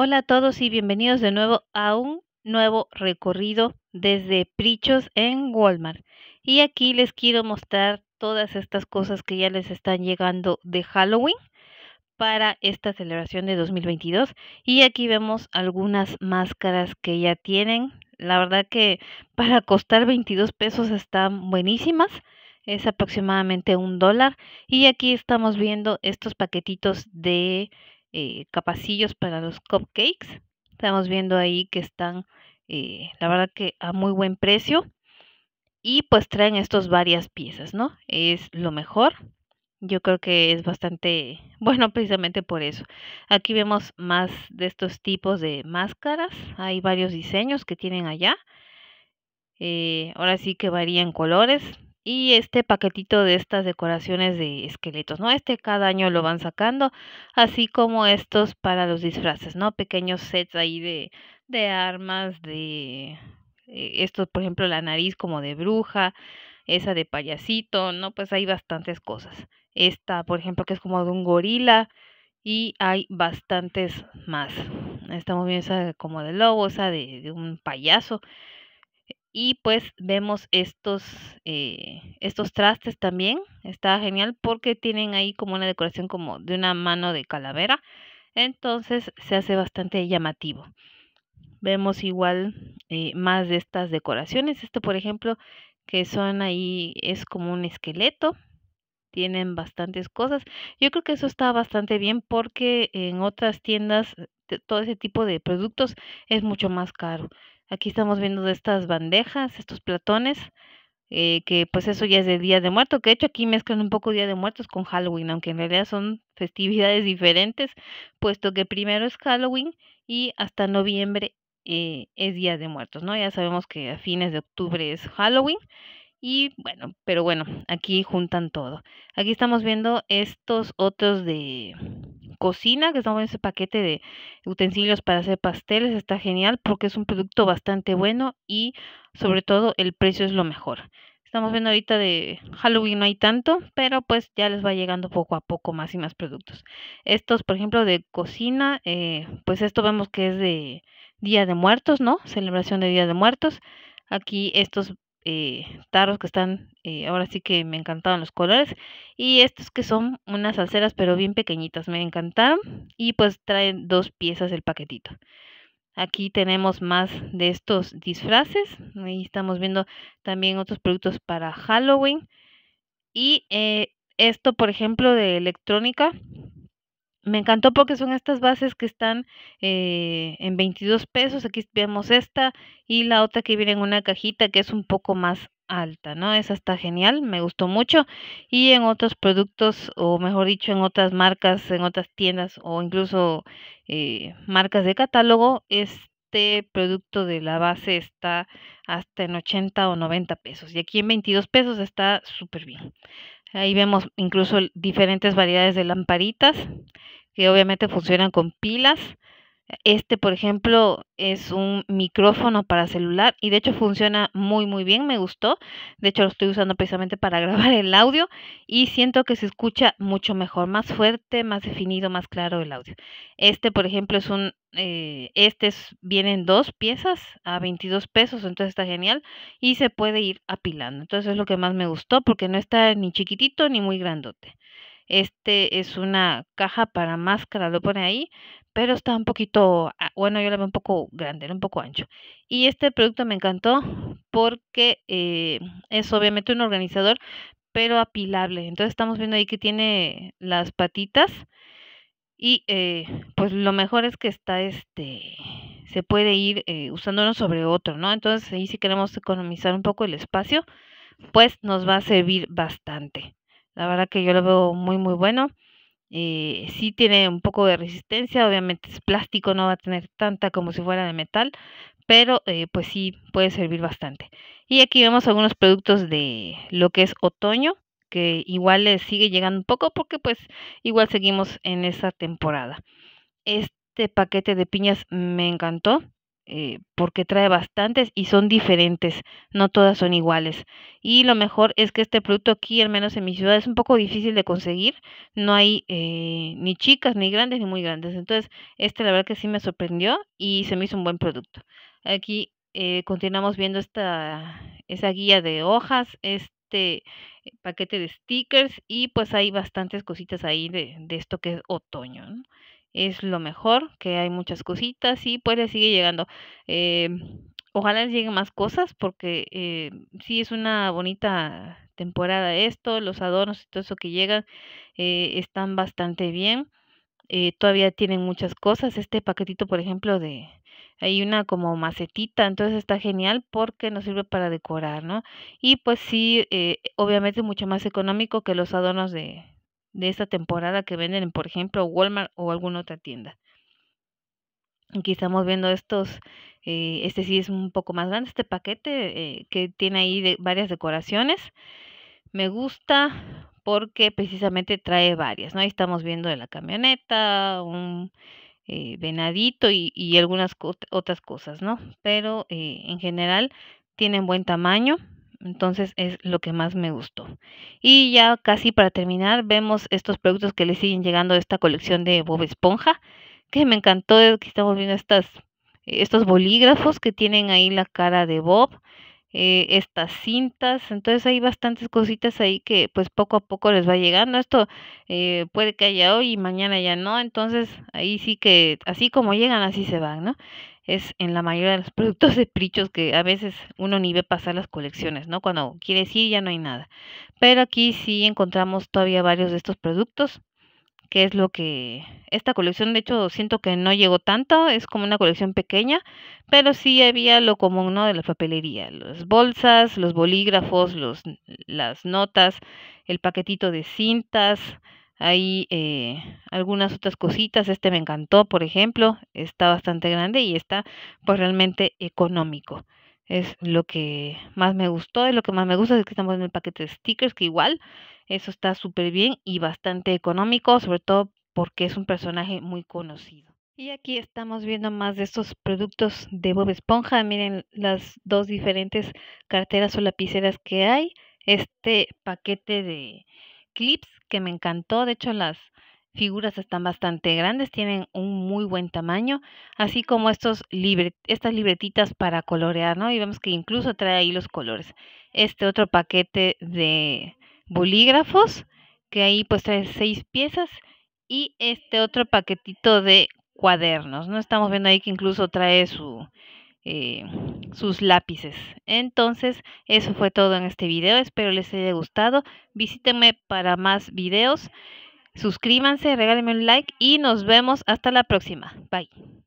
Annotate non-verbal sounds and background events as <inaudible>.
Hola a todos y bienvenidos de nuevo a un nuevo recorrido desde Prichos en Walmart. Y aquí les quiero mostrar todas estas cosas que ya les están llegando de Halloween para esta celebración de 2022. Y aquí vemos algunas máscaras que ya tienen. La verdad que para costar 22 pesos están buenísimas es aproximadamente un dólar. Y aquí estamos viendo estos paquetitos de eh, capacillos para los cupcakes. Estamos viendo ahí que están, eh, la verdad que a muy buen precio. Y pues traen estos varias piezas, ¿no? Es lo mejor. Yo creo que es bastante <laughs> bueno precisamente por eso. Aquí vemos más de estos tipos de máscaras. Hay varios diseños que tienen allá. Eh, ahora sí que varían colores y este paquetito de estas decoraciones de esqueletos, ¿no? Este cada año lo van sacando, así como estos para los disfraces, ¿no? Pequeños sets ahí de, armas, de eh, Esto, por ejemplo, la nariz como de bruja, esa de payasito, ¿no? Pues hay bastantes cosas. Esta, por ejemplo, que es como de un gorila y hay bastantes más. estamos viendo esa como de lobo, esa de, de un payaso. Y pues vemos estos, eh, estos trastes también. Está genial porque tienen ahí como una decoración como de una mano de calavera. Entonces se hace bastante llamativo. Vemos igual eh, más de estas decoraciones. Esto, por ejemplo, que son ahí, es como un esqueleto. Tienen bastantes cosas. Yo creo que eso está bastante bien porque en otras tiendas eh, todo ese tipo de productos es mucho más caro. Aquí estamos viendo estas bandejas, estos platones, eh, que pues eso ya es de Día de Muertos, que de hecho aquí mezclan un poco Día de Muertos con Halloween, aunque en realidad son <laughs> festividades diferentes, puesto que primero es Halloween y hasta noviembre eh, es Día de Muertos, ¿no? Ya sabemos que a fines de octubre es Halloween y bueno, pero bueno, aquí juntan todo. Aquí estamos viendo estos otros de cocina, que estamos en ese paquete de utensilios para hacer pasteles, está genial porque es un producto bastante bueno y sobre todo el precio es lo mejor. Estamos viendo ahorita de Halloween no hay tanto, pero pues ya les va llegando poco a poco más y más productos. Estos, por ejemplo, de cocina, eh, pues esto vemos que es de Día de Muertos, ¿no? Celebración de Día de Muertos. Aquí estos eh, tarros que están, eh, ahora sí que me encantaban los colores. Y estos que son unas alceras pero bien pequeñitas, me encantaron. Y pues traen dos piezas el paquetito. Aquí tenemos más de estos disfraces. Ahí estamos viendo también otros productos para Halloween. Y eh, esto, por ejemplo, de electrónica, me encantó porque son estas bases que están eh, en 22 pesos. Aquí vemos esta y la otra que viene en una cajita que es un poco más alta, ¿no? Esa está genial, me gustó mucho. Y en otros productos, o mejor dicho, en otras marcas, en otras tiendas o incluso eh, marcas de catálogo, este producto de la base está hasta en 80 o 90 pesos. Y aquí en 22 pesos está súper bien. Ahí vemos incluso diferentes variedades de lamparitas que obviamente funcionan con pilas. Este, por ejemplo, es un micrófono para celular y de hecho funciona muy, muy bien, me gustó. De hecho, lo estoy usando precisamente para <laughs> grabar el audio y siento que se escucha mucho mejor, más fuerte, más definido, más claro el audio. Este, por ejemplo, es un, eh, este viene en dos piezas a 22 pesos, entonces está genial y se puede ir apilando. Entonces es lo que más me gustó porque no está ni chiquitito ni muy grandote. Este es una caja para máscara, lo pone ahí, pero está un poquito, ah, bueno, yo la veo un poco grande, era un poco ancho. Y este producto me encantó porque eh, es obviamente un organizador, pero apilable. Entonces estamos viendo ahí que tiene las patitas y eh, pues lo mejor es que está este, se puede ir eh, usando uno sobre otro, ¿no? Entonces ahí si queremos economizar un poco el espacio, pues nos va a servir bastante. La verdad que yo lo veo muy, muy bueno. Eh, sí tiene un poco de resistencia, obviamente es plástico, no va a tener tanta como si fuera de metal, pero eh, pues sí puede servir bastante. Y aquí vemos algunos productos de lo que es otoño, que igual les sigue llegando un poco porque pues igual seguimos en esa temporada. Este paquete de piñas me encantó. Eh, porque trae bastantes y son diferentes, no todas son iguales. Y lo mejor es que este producto aquí, al menos en mi ciudad, es un poco difícil de conseguir, no hay eh, ni chicas, ni grandes, ni muy grandes. Entonces, este la verdad que sí me sorprendió y se me hizo un buen producto. Aquí eh, continuamos viendo esta, esa guía de hojas, este paquete de stickers y pues hay bastantes cositas ahí de, de esto que es otoño es lo mejor, que hay muchas cositas y pues le sigue llegando. Em, ojalá les lleguen más cosas porque eh, sí es una bonita temporada esto, los adornos y todo eso que llegan eh, están bastante bien. Eh, todavía tienen muchas cosas. Este paquetito, por ejemplo, de, hay una como macetita, entonces está genial porque nos sirve para decorar, ¿no? Y pues sí, obviamente mucho más económico que los adornos de, de esta temporada que venden, en, por ejemplo, Walmart o alguna otra tienda. Aquí estamos viendo estos, eh, este sí es un poco más grande, este paquete eh, que tiene ahí de varias decoraciones. Me gusta porque precisamente trae varias, ¿no? Ahí estamos viendo de la camioneta, un eh, venadito y, algunas otras cosas, ¿no? Pero en general tienen buen tamaño, entonces es lo que más me gustó. Y ya casi para terminar, vemos estos productos que le siguen llegando a esta colección de Bob Esponja, que me encantó que estamos viendo estas, estos bolígrafos que tienen ahí la cara de Bob. Eh, estas cintas. Entonces hay bastantes cositas ahí que pues poco a poco les va llegando. Esto eh, puede que haya hoy y mañana ya no. Entonces ahí sí que así como llegan, así se van, ¿no? es en la mayoría de los <laughs> productos de prichos que a veces uno ni ve pasar las colecciones, ¿no? Cuando quiere decir ya no hay nada. Pero aquí sí encontramos todavía varios de estos productos, que es lo que esta colección, de hecho, siento que no llegó tanto, es como una colección pequeña, pero sí había lo común, ¿no? De la papelería, las bolsas, los bolígrafos, los, las notas, el paquetito de cintas, hay eh, algunas otras cositas, este me encantó, por ejemplo, está bastante grande y está pues realmente económico. Es lo que más me gustó, Y lo que más me gusta, es que estamos en el paquete de stickers, que igual eso está súper bien y bastante económico, sobre todo porque es un personaje muy conocido. Y aquí estamos viendo más de estos productos de Bob Esponja. Miren las dos diferentes carteras o lapiceras que hay. Este paquete de clips que me encantó. De hecho, las figuras están bastante grandes, tienen un muy buen tamaño, así como estos estas libretitas para colorear, ¿no? Y vemos que incluso trae ahí los colores. Este otro paquete de bolígrafos, que ahí pues trae seis piezas, y este otro paquetito de cuadernos, ¿no? Estamos viendo ahí que incluso trae su, eh, sus lápices. Entonces, eso fue todo en este video. Espero les haya gustado. Visítenme para más videos. Suscríbanse, regálenme un like y nos vemos hasta la próxima. Bye.